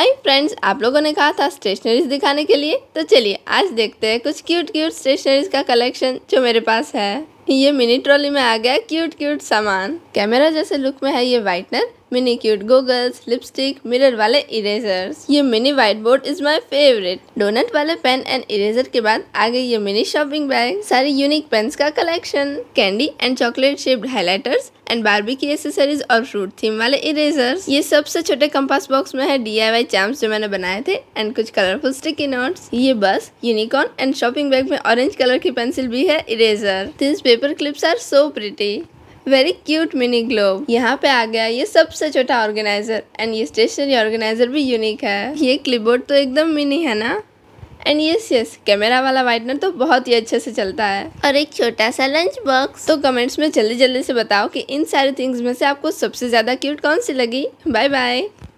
hi friends आप लोगों ने कहा था स्टेशनरीज दिखाने के लिए तो चलिए आज देखते हैं कुछ क्यूट क्यूट स्टेशनरीज का कलेक्शन जो मेरे पास है ये मिनी ट्रॉली में आ गया क्यूट क्यूट सामान कैमरा जैसे लुक में है ये whitener mini cute goggles lipstick mirror वाले इरेजर्स ये mini white board is my favourite donut वाले पेन एंड इरेजर के बाद आ गई ये मिनी शॉपिंग बैग सारी यूनिक पेन्स का collection candy and chocolate shaped highlighters and Barbie की एसेसरीज और फ्रूट थीम वाले इरेजर ये सबसे छोटे कंपास बॉक्स में है डी आई वाई चैम्स जो मैंने बनाए थे एंड कुछ कलरफुल स्टिकी नोट ये बस यूनिकॉर्न एंड शॉपिंग बैग में ऑरेंज कलर की पेंसिल भी है eraser this paper clips are so pretty very cute mini globe यहाँ पे आ गया ये सबसे छोटा ऑर्गेनाइजर एंड ये स्टेशनरी ऑर्गेनाइजर भी यूनिक है ये क्लिपबोर्ड तो एकदम मिनी है ना एंड यस यस कैमरा वाला वाइटनर तो बहुत ही अच्छे से चलता है और एक छोटा सा लंच बॉक्स तो कमेंट्स में जल्दी जल्दी से बताओ कि इन सारी थिंग्स में से आपको सबसे ज़्यादा क्यूट कौन सी लगी बाय बाय